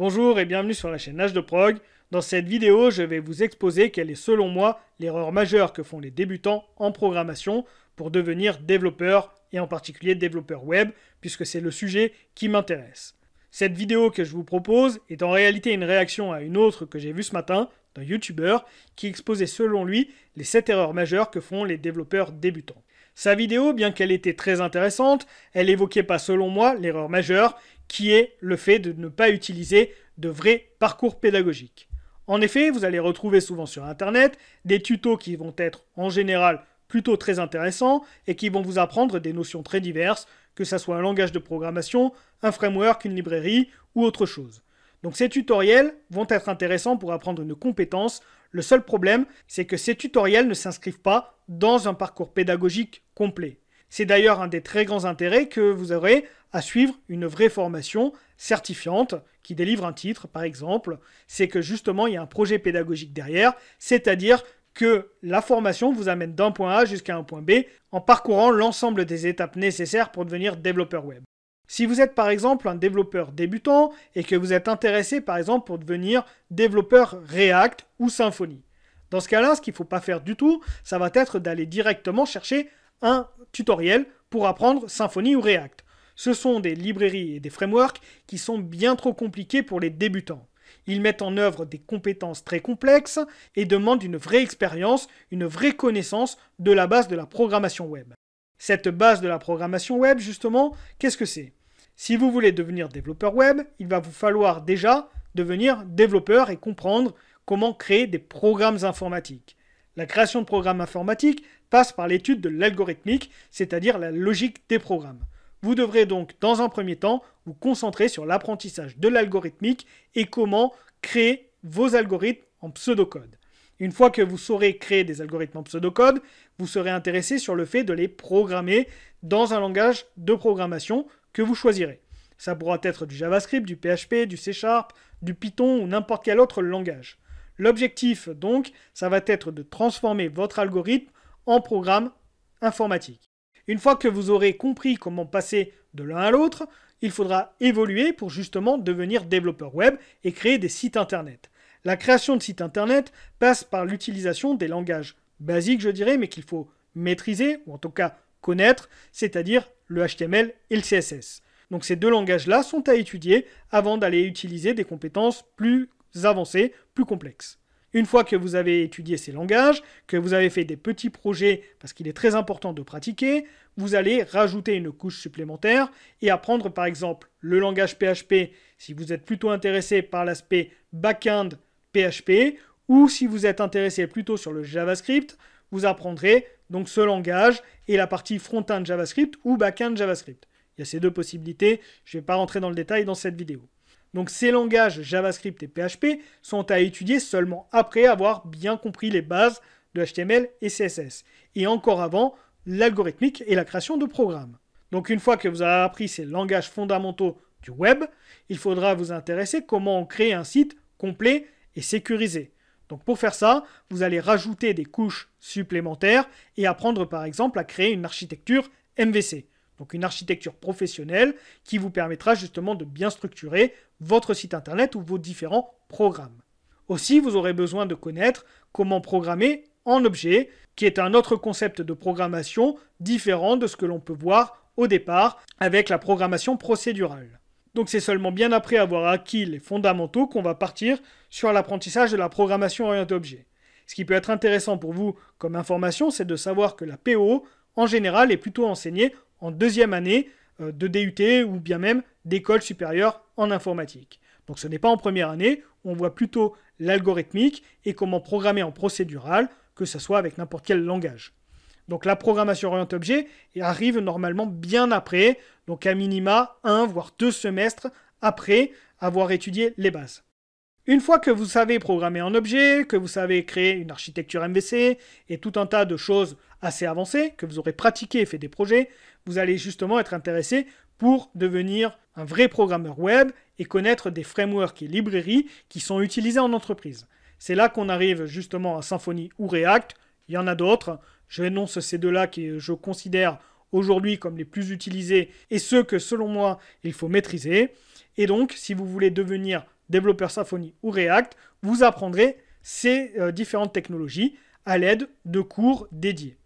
Bonjour et bienvenue sur la chaîne H de Prog. Dans cette vidéo, je vais vous exposer quelle est selon moi l'erreur majeure que font les débutants en programmation pour devenir développeurs et en particulier développeur web puisque c'est le sujet qui m'intéresse. Cette vidéo que je vous propose est en réalité une réaction à une autre que j'ai vue ce matin d'un youtubeur qui exposait selon lui les 7 erreurs majeures que font les développeurs débutants. Sa vidéo, bien qu'elle était très intéressante, elle évoquait pas selon moi l'erreur majeure qui est le fait de ne pas utiliser de vrais parcours pédagogiques. En effet, vous allez retrouver souvent sur Internet des tutos qui vont être en général plutôt très intéressants et qui vont vous apprendre des notions très diverses, que ce soit un langage de programmation, un framework, une librairie ou autre chose. Donc ces tutoriels vont être intéressants pour apprendre une compétence. Le seul problème, c'est que ces tutoriels ne s'inscrivent pas dans un parcours pédagogique complet. C'est d'ailleurs un des très grands intérêts que vous aurez à suivre une vraie formation certifiante qui délivre un titre, par exemple. C'est que justement, il y a un projet pédagogique derrière, c'est-à-dire que la formation vous amène d'un point A jusqu'à un point B en parcourant l'ensemble des étapes nécessaires pour devenir développeur web. Si vous êtes par exemple un développeur débutant et que vous êtes intéressé par exemple pour devenir développeur React ou Symfony, dans ce cas-là, ce qu'il ne faut pas faire du tout, ça va être d'aller directement chercher un tutoriel pour apprendre Symfony ou React. Ce sont des librairies et des frameworks qui sont bien trop compliqués pour les débutants. Ils mettent en œuvre des compétences très complexes et demandent une vraie expérience, une vraie connaissance de la base de la programmation web. Cette base de la programmation web, justement, qu'est-ce que c'est Si vous voulez devenir développeur web, il va vous falloir déjà devenir développeur et comprendre comment créer des programmes informatiques. La création de programmes informatiques, passe par l'étude de l'algorithmique, c'est-à-dire la logique des programmes. Vous devrez donc, dans un premier temps, vous concentrer sur l'apprentissage de l'algorithmique et comment créer vos algorithmes en pseudocode. Une fois que vous saurez créer des algorithmes en pseudocode, vous serez intéressé sur le fait de les programmer dans un langage de programmation que vous choisirez. Ça pourra être du JavaScript, du PHP, du C Sharp, du Python ou n'importe quel autre langage. L'objectif, donc, ça va être de transformer votre algorithme en programme informatique. Une fois que vous aurez compris comment passer de l'un à l'autre, il faudra évoluer pour justement devenir développeur web et créer des sites internet. La création de sites internet passe par l'utilisation des langages basiques, je dirais, mais qu'il faut maîtriser, ou en tout cas connaître, c'est-à-dire le HTML et le CSS. Donc ces deux langages-là sont à étudier avant d'aller utiliser des compétences plus avancées, plus complexes. Une fois que vous avez étudié ces langages, que vous avez fait des petits projets, parce qu'il est très important de pratiquer, vous allez rajouter une couche supplémentaire et apprendre par exemple le langage PHP si vous êtes plutôt intéressé par l'aspect back-end PHP ou si vous êtes intéressé plutôt sur le JavaScript, vous apprendrez donc ce langage et la partie front-end JavaScript ou back-end JavaScript. Il y a ces deux possibilités, je ne vais pas rentrer dans le détail dans cette vidéo. Donc ces langages JavaScript et PHP sont à étudier seulement après avoir bien compris les bases de HTML et CSS, et encore avant l'algorithmique et la création de programmes. Donc une fois que vous avez appris ces langages fondamentaux du web, il faudra vous intéresser comment créer un site complet et sécurisé. Donc pour faire ça, vous allez rajouter des couches supplémentaires et apprendre par exemple à créer une architecture MVC, donc une architecture professionnelle qui vous permettra justement de bien structurer votre site internet ou vos différents programmes. Aussi, vous aurez besoin de connaître comment programmer en objet, qui est un autre concept de programmation différent de ce que l'on peut voir au départ avec la programmation procédurale. Donc c'est seulement bien après avoir acquis les fondamentaux qu'on va partir sur l'apprentissage de la programmation orientée objet. Ce qui peut être intéressant pour vous comme information, c'est de savoir que la PO, en général, est plutôt enseignée en deuxième année euh, de DUT ou bien même d'école supérieure en informatique. Donc ce n'est pas en première année, on voit plutôt l'algorithmique et comment programmer en procédural, que ce soit avec n'importe quel langage. Donc la programmation orientée objet arrive normalement bien après, donc à minima un voire deux semestres après avoir étudié les bases. Une fois que vous savez programmer un objet, que vous savez créer une architecture MVC et tout un tas de choses assez avancées, que vous aurez pratiqué et fait des projets, vous allez justement être intéressé pour devenir un vrai programmeur web et connaître des frameworks et librairies qui sont utilisés en entreprise. C'est là qu'on arrive justement à Symfony ou React. Il y en a d'autres. Je énonce ces deux-là que euh, je considère aujourd'hui comme les plus utilisés et ceux que selon moi il faut maîtriser. Et donc, si vous voulez devenir développeur Symfony ou React, vous apprendrez ces euh, différentes technologies à l'aide de cours dédiés.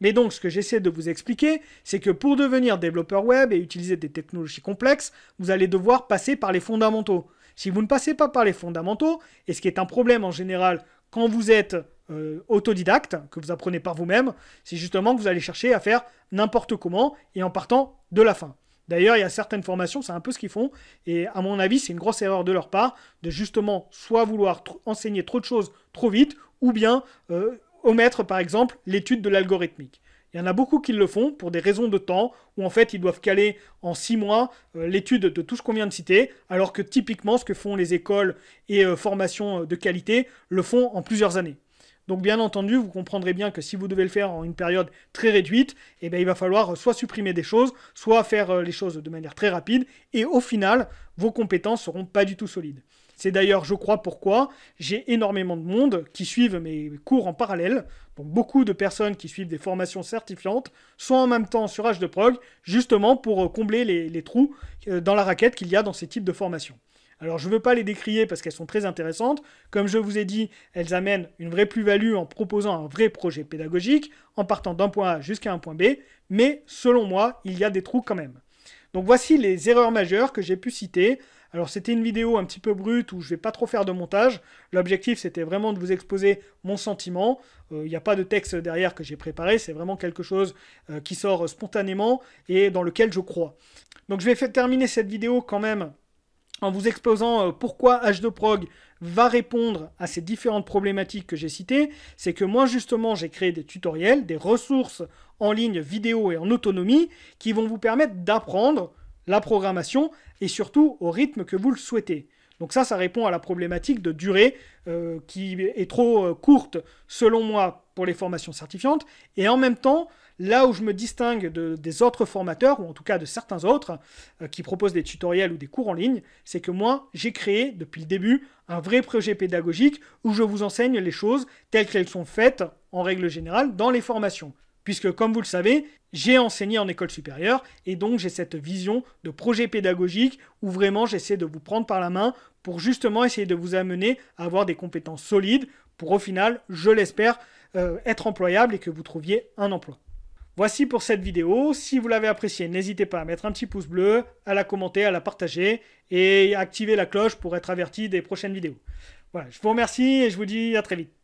Mais donc, ce que j'essaie de vous expliquer, c'est que pour devenir développeur web et utiliser des technologies complexes, vous allez devoir passer par les fondamentaux. Si vous ne passez pas par les fondamentaux, et ce qui est un problème en général quand vous êtes euh, autodidacte, que vous apprenez par vous-même, c'est justement que vous allez chercher à faire n'importe comment et en partant de la fin. D'ailleurs, il y a certaines formations, c'est un peu ce qu'ils font. Et à mon avis, c'est une grosse erreur de leur part de justement soit vouloir enseigner trop de choses trop vite, ou bien euh, omettre par exemple l'étude de l'algorithmique. Il y en a beaucoup qui le font pour des raisons de temps, où en fait ils doivent caler en six mois euh, l'étude de tout ce qu'on vient de citer, alors que typiquement ce que font les écoles et euh, formations de qualité le font en plusieurs années. Donc bien entendu, vous comprendrez bien que si vous devez le faire en une période très réduite, eh ben, il va falloir soit supprimer des choses, soit faire euh, les choses de manière très rapide, et au final, vos compétences ne seront pas du tout solides. C'est d'ailleurs, je crois, pourquoi j'ai énormément de monde qui suivent mes cours en parallèle. Donc beaucoup de personnes qui suivent des formations certifiantes sont en même temps sur H2Prog, justement pour euh, combler les trous euh, dans la raquette qu'il y a dans ces types de formations. Alors je ne veux pas les décrier parce qu'elles sont très intéressantes. Comme je vous ai dit, elles amènent une vraie plus-value en proposant un vrai projet pédagogique, en partant d'un point A jusqu'à un point B, mais selon moi, il y a des trous quand même. Donc voici les erreurs majeures que j'ai pu citer. Alors c'était une vidéo un petit peu brute où je vais pas trop faire de montage. L'objectif c'était vraiment de vous exposer mon sentiment. Il euh, n'y a pas de texte derrière que j'ai préparé, c'est vraiment quelque chose euh, qui sort spontanément et dans lequel je crois. Donc je vais faire terminer cette vidéo quand même en vous exposant euh, pourquoi H2Prog va répondre à ces différentes problématiques que j'ai citées, c'est que moi justement j'ai créé des tutoriels, des ressources en ligne vidéo et en autonomie qui vont vous permettre d'apprendre la programmation et surtout au rythme que vous le souhaitez. Donc ça, ça répond à la problématique de durée euh, qui est trop euh, courte, selon moi, pour les formations certifiantes. Et en même temps, là où je me distingue des autres formateurs, ou en tout cas de certains autres, euh, qui proposent des tutoriels ou des cours en ligne, c'est que moi, j'ai créé depuis le début un vrai projet pédagogique où je vous enseigne les choses telles qu'elles sont faites, en règle générale, dans les formations. Puisque, comme vous le savez, j'ai enseigné en école supérieure et donc j'ai cette vision de projet pédagogique où vraiment j'essaie de vous prendre par la main pour justement essayer de vous amener à avoir des compétences solides pour au final, je l'espère, euh, être employable et que vous trouviez un emploi. Voici pour cette vidéo. Si vous l'avez appréciée, n'hésitez pas à mettre un petit pouce bleu, à la commenter, à la partager et à activer la cloche pour être averti des prochaines vidéos. Voilà, je vous remercie et je vous dis à très vite.